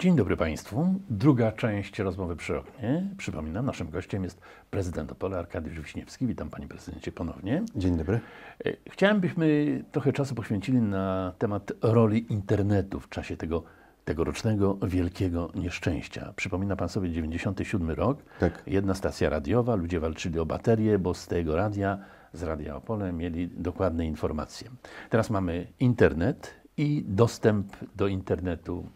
Dzień dobry Państwu. Druga część rozmowy przy oknie. Przypominam, naszym gościem jest prezydent Opola Arkadiusz Wiśniewski. Witam Panie Prezydencie ponownie. Dzień dobry. E, chciałem, byśmy trochę czasu poświęcili na temat roli internetu w czasie tego tegorocznego wielkiego nieszczęścia. Przypomina Pan sobie 97 rok. Tak. Jedna stacja radiowa, ludzie walczyli o baterię, bo z tego radia, z Radia Opole mieli dokładne informacje. Teraz mamy internet i dostęp do internetu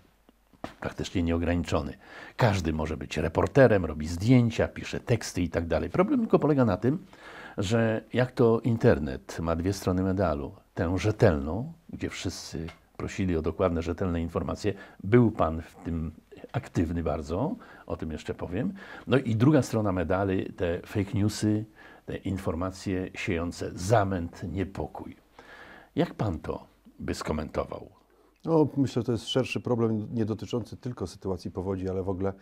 praktycznie nieograniczony. Każdy może być reporterem, robi zdjęcia, pisze teksty i tak dalej. Problem tylko polega na tym, że jak to internet ma dwie strony medalu, tę rzetelną, gdzie wszyscy prosili o dokładne, rzetelne informacje, był pan w tym aktywny bardzo, o tym jeszcze powiem. No i druga strona medalu te fake newsy, te informacje siejące zamęt, niepokój. Jak pan to by skomentował? No, myślę, że to jest szerszy problem, nie dotyczący tylko sytuacji powodzi, ale w ogóle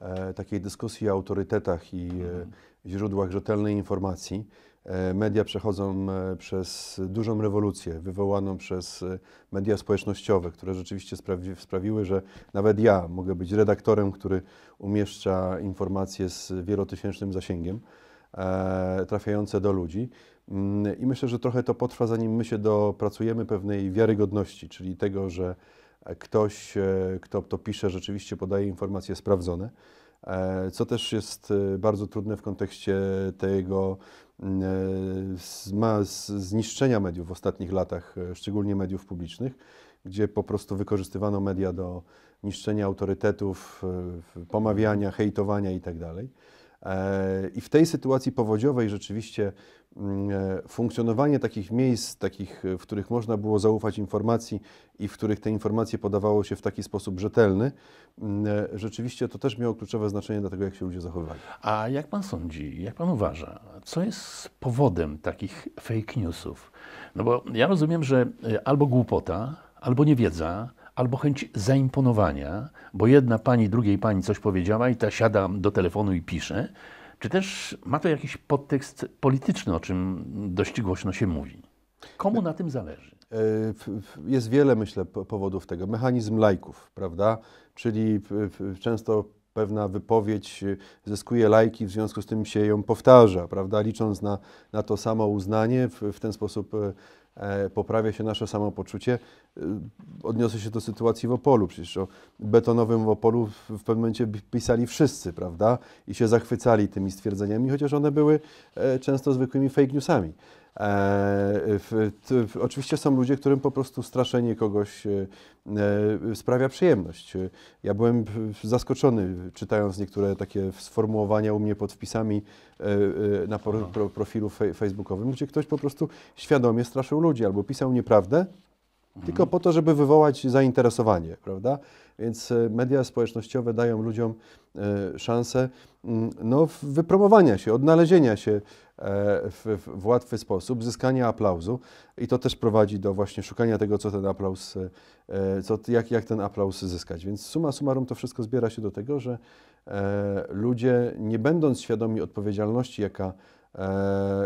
e, takiej dyskusji o autorytetach i e, mhm. e, źródłach rzetelnej informacji. E, media przechodzą e, przez dużą rewolucję wywołaną przez e, media społecznościowe, które rzeczywiście sprawi, sprawiły, że nawet ja mogę być redaktorem, który umieszcza informacje z wielotysięcznym zasięgiem trafiające do ludzi. Mm, I myślę, że trochę to potrwa, zanim my się dopracujemy pewnej wiarygodności, czyli tego, że e, ktoś, e, kto to pisze, rzeczywiście podaje informacje sprawdzone, e, co też jest bardzo trudne w kontekście tego mm, zniszczenia mediów w ostatnich latach, szczególnie mediów publicznych, gdzie po prostu wykorzystywano media do niszczenia autorytetów, pomawiania, hejtowania itd. Tak E, I w tej sytuacji powodziowej rzeczywiście mm, e, funkcjonowanie takich miejsc, takich, e, w których można było zaufać informacji i w których te informacje podawało się w taki sposób rzetelny, mm, rzeczywiście to też miało kluczowe znaczenie dla tego, jak się ludzie zachowywali. A jak pan sądzi, jak pan uważa, co jest powodem takich fake newsów? No bo ja rozumiem, że albo głupota, albo niewiedza, albo chęć zaimponowania, bo jedna pani drugiej pani coś powiedziała i ta siada do telefonu i pisze, czy też ma to jakiś podtekst polityczny, o czym dość głośno się mówi? Komu na tym zależy? E, jest wiele, myślę, powodów tego. Mechanizm lajków, prawda? Czyli często pewna wypowiedź e, zyskuje lajki, w związku z tym się ją powtarza, prawda? Licząc na, na to samo uznanie, w, w ten sposób e, E, poprawia się nasze samopoczucie. E, odniosę się do sytuacji w Opolu. Przecież o betonowym w Opolu w pewnym momencie pisali wszyscy, prawda? I się zachwycali tymi stwierdzeniami, chociaż one były e, często zwykłymi fake newsami. E, w, w, oczywiście są ludzie, którym po prostu straszenie kogoś e, e, sprawia przyjemność. Ja byłem zaskoczony, czytając niektóre takie sformułowania u mnie pod wpisami na profilu facebookowym, gdzie ktoś po prostu świadomie straszył ludzi albo pisał nieprawdę, tylko po to, żeby wywołać zainteresowanie, prawda? Więc e, media społecznościowe dają ludziom e, szansę mm, no, wypromowania się, odnalezienia się e, w, w, łatwy sposób, zyskania aplauzu i to też prowadzi do właśnie szukania tego, co ten aplauz, co, jak, jak ten aplauz zyskać. Więc suma summarum to wszystko zbiera się do tego, że ludzie, nie będąc świadomi odpowiedzialności, jaka E,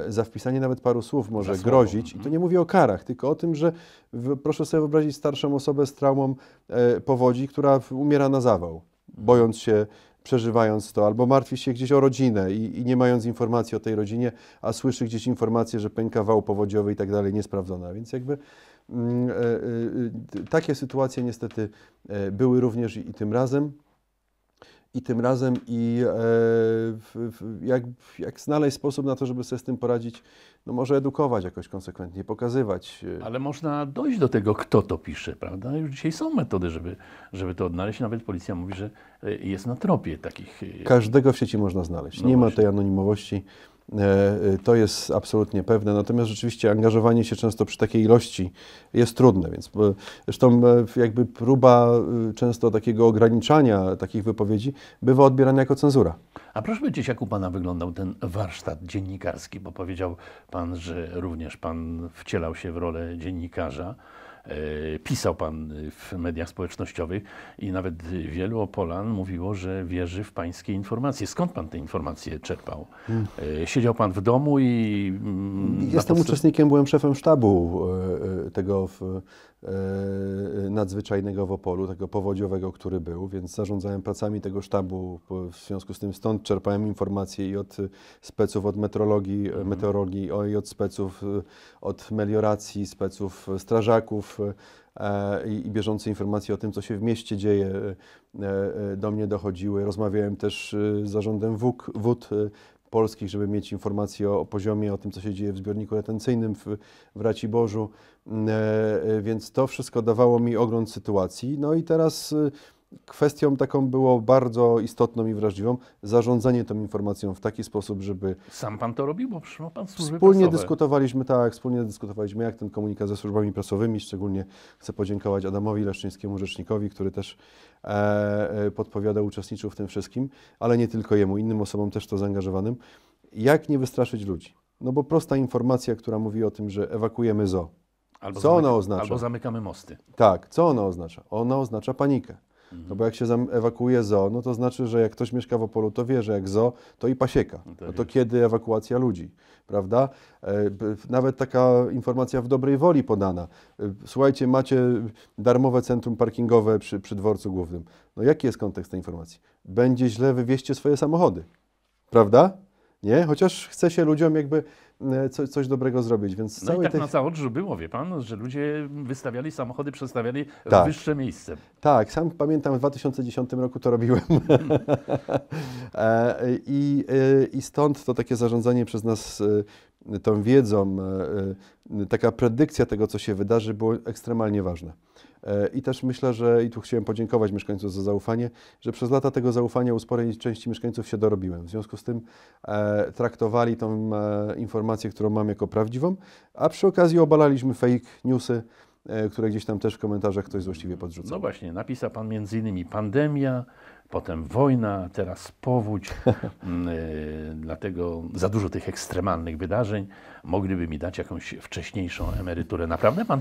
za wpisanie nawet paru słów może słowo. grozić. I to mhm. nie mówię o karach, tylko o tym, że w, proszę sobie wyobrazić starszą osobę z traumą e, powodzi, która umiera na zawał, bojąc się, przeżywając to, albo martwi się gdzieś o rodzinę i, i nie mając informacji o tej rodzinie, a słyszy gdzieś informację, że pęka wał powodziowy i tak dalej, niesprawdzona. Więc jakby mm, e, e, takie sytuacje niestety były również i tym razem i tym razem i e, jak, jak znaleźć sposób na to, żeby sobie z tym poradzić, no może edukować jakoś konsekwentnie, pokazywać. E, Ale można dojść do tego, kto to pisze, prawda? Już dzisiaj są metody, żeby, żeby to odnaleźć. Nawet policja mówi, że e, jest na tropie takich. E, Każdego w sieci można znaleźć. No Nie właśnie. ma tej anonimowości. E, e, to jest absolutnie pewne. Natomiast rzeczywiście angażowanie się często przy takiej ilości jest trudne, więc zresztą e, jakby próba często takiego ograniczania takich wypowiedzi bywa odbierana jako cenzura. A proszę powiedzieć, jak u Pana wyglądał ten warsztat dziennikarski, bo powiedział Pan, że również Pan wcielał się w rolę dziennikarza. E, pisał Pan y, w mediach społecznościowych i nawet wielu Opolan mówiło, że wierzy w Pańskie informacje. Skąd Pan te informacje czerpał? E, siedział Pan w domu i... Mm, Jestem uczestnikiem, byłem szefem sztabu e, tego nadzwyczajnego w Opolu, tego powodziowego, który był, więc zarządzałem pracami tego sztabu, w związku z tym stąd czerpałem informacje i od speców, od mhm. meteorologii, meteorologii, i od speców, od melioracji, speców strażaków, E, i, bieżące informacje o tym, co się w mieście dzieje, e, e, do mnie dochodziły. Rozmawiałem też z zarządem wód polskich, żeby mieć informacje o, poziomie, o tym, co się dzieje w zbiorniku retencyjnym w, Raciborzu. więc to wszystko dawało mi ogląd sytuacji. No i teraz Kwestią taką było bardzo istotną i wrażliwą zarządzanie tą informacją w taki sposób, żeby. Sam pan to robił, bo przyszło pan służby Wspólnie prasowe. dyskutowaliśmy, tak, wspólnie dyskutowaliśmy, jak ten komunikat ze służbami prasowymi. Szczególnie chcę podziękować Adamowi Leszczyńskiemu, rzecznikowi, który też e, e, podpowiadał, uczestniczył w tym wszystkim, ale nie tylko jemu, innym osobom też to zaangażowanym. Jak nie wystraszyć ludzi? No bo prosta informacja, która mówi o tym, że ewakuujemy zo, Albo co zamyka, ona oznacza? Albo zamykamy mosty. Tak, co ona oznacza? Ona oznacza panikę. No bo jak się ewakuuje zo, no to znaczy, że jak ktoś mieszka w Opolu, to wie, że jak zo, to i pasieka. No, no tak to kiedy ewakuacja ludzi, prawda? E, nawet taka informacja w dobrej woli podana. E, słuchajcie, macie darmowe centrum parkingowe przy, przy dworcu głównym. No jaki jest kontekst tej informacji? Będzie źle, wywieźcie swoje samochody, prawda? Nie? Chociaż chce się ludziom jakby E, co, coś dobrego zrobić. Więc no i tak tej... na Zaodrzu było, wie Pan, że ludzie wystawiali samochody, przestawiali tak. w wyższe miejsce. Tak, sam pamiętam w 2010 roku to robiłem. E, I, e, I stąd to takie zarządzanie przez nas tą wiedzą, taka predykcja tego, co się wydarzy, było ekstremalnie ważne. I też myślę, że i tu chciałem podziękować mieszkańcom za zaufanie, że przez lata tego zaufania u sporej części mieszkańców się dorobiłem. W związku z tym e, traktowali tą e, informację, którą mam, jako prawdziwą, a przy okazji obalaliśmy fake newsy, E, które gdzieś tam też w komentarzach ktoś złośliwie podrzuca. No właśnie, napisał Pan między innymi pandemia, potem wojna, teraz powódź, mm, e, dlatego za dużo tych ekstremalnych wydarzeń. Mogliby mi dać jakąś wcześniejszą emeryturę. Naprawdę Pan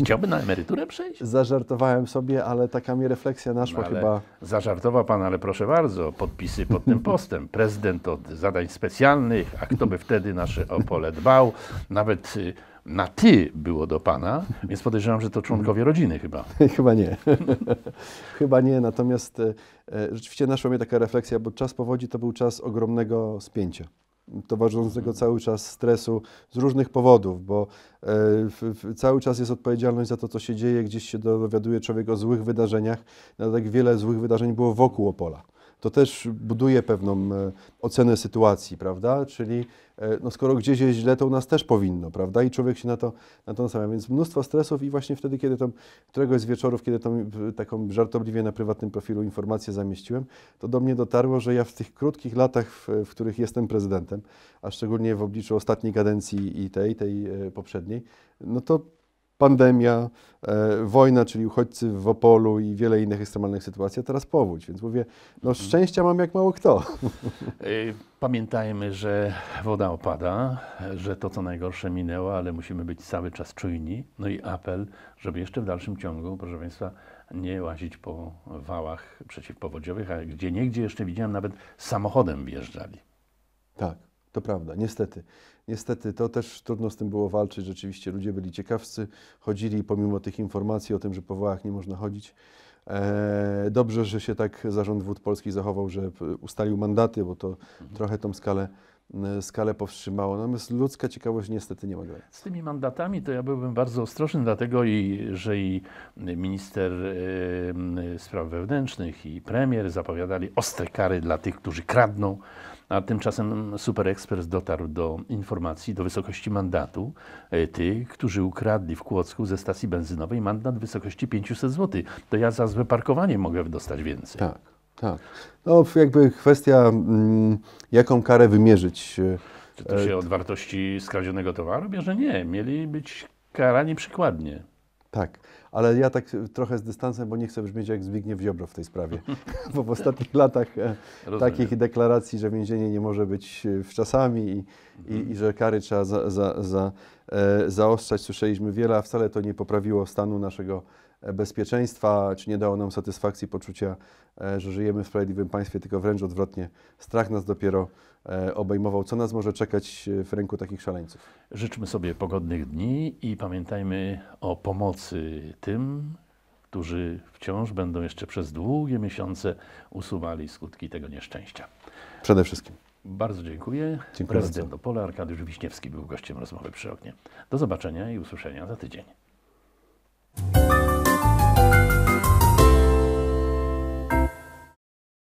chciałby na emeryturę przejść? Zażartowałem sobie, ale taka mi refleksja naszła no, chyba. Zażartował Pan, ale proszę bardzo, podpisy pod tym postem. Prezydent od zadań specjalnych, a kto by wtedy nasze Opole dbał, nawet y, na ty było do pana, więc podejrzewam, że to członkowie rodziny chyba. chyba nie. chyba nie, natomiast e, e, rzeczywiście naszła mnie taka refleksja, bo czas powodzi to był czas ogromnego spięcia towarzyszącego mhm. cały czas stresu z różnych powodów, bo e, cały czas jest odpowiedzialność za to, co się dzieje, gdzieś się dowiaduje człowiek o złych wydarzeniach, Nawet no tak wiele złych wydarzeń było wokół Opola to też buduje pewną e, ocenę sytuacji, prawda? Czyli e, no skoro gdzieś jest źle, to u nas też powinno, prawda? I człowiek się na to, na to nasamia. Więc mnóstwo stresów i właśnie wtedy, kiedy tam któregoś z wieczorów, kiedy tą, e, taką żartobliwie na prywatnym profilu informację zamieściłem, to do mnie dotarło, że ja w tych krótkich latach, w, w których jestem prezydentem, a szczególnie w obliczu ostatniej kadencji i tej, tej poprzedniej, no to pandemia, e, wojna, czyli uchodźcy w Opolu i wiele innych ekstremalnych sytuacji, a teraz powódź. Więc mówię, no mhm. szczęścia mam jak mało kto. E, pamiętajmy, że woda opada, że to co najgorsze minęło, ale musimy być cały czas czujni. No i apel, żeby jeszcze w dalszym ciągu, proszę Państwa, nie łazić po wałach przeciwpowodziowych, a gdzie niegdzie jeszcze widziałem nawet samochodem wjeżdżali. Tak, to prawda, niestety. Niestety to też trudno z tym było walczyć. Rzeczywiście ludzie byli ciekawscy, chodzili pomimo tych informacji o tym, że po wołach nie można chodzić. E, dobrze, że się tak zarząd wód polskich zachował, że ustalił mandaty, bo to mhm. trochę tą skalę skalę powstrzymało. Natomiast ludzka ciekawość niestety nie ma granic. Z tymi mandatami to ja byłbym bardzo ostrożny, dlatego i, że i minister e, spraw wewnętrznych i premier zapowiadali ostre kary dla tych, którzy kradną a tymczasem Super ekspert dotarł do informacji do wysokości mandatu e, tych, którzy ukradli w Kłodzku ze stacji benzynowej mandat w wysokości 500 zł. To ja za złe parkowanie mogę dostać więcej. Tak, tak. No jakby kwestia, mm, jaką karę wymierzyć. E, Czy to się od wartości skradzionego towaru bierze? Nie, mieli być karani przykładnie. Tak, ale ja tak trochę z dystansem, bo nie chcę brzmieć jak Zbigniew Ziobro w tej sprawie, bo w ostatnich latach e, Rozumiem. takich deklaracji, że więzienie nie może być e, wczasami i, i, mhm. i że kary trzeba za, za, za, e, zaostrzać, słyszeliśmy wiele, a wcale to nie poprawiło stanu naszego bezpieczeństwa, czy nie dało nam satysfakcji poczucia, e, że żyjemy w sprawiedliwym państwie, tylko wręcz odwrotnie. Strach nas dopiero e, obejmował. Co nas może czekać e, w ręku takich szaleńców? Życzmy sobie pogodnych dni i pamiętajmy o pomocy tym, którzy wciąż będą jeszcze przez długie miesiące usuwali skutki tego nieszczęścia. Przede wszystkim. Bardzo dziękuję. dziękuję Prezydent bardzo. Arkadiusz Wiśniewski był gościem rozmowy przy oknie. Do zobaczenia i usłyszenia za tydzień.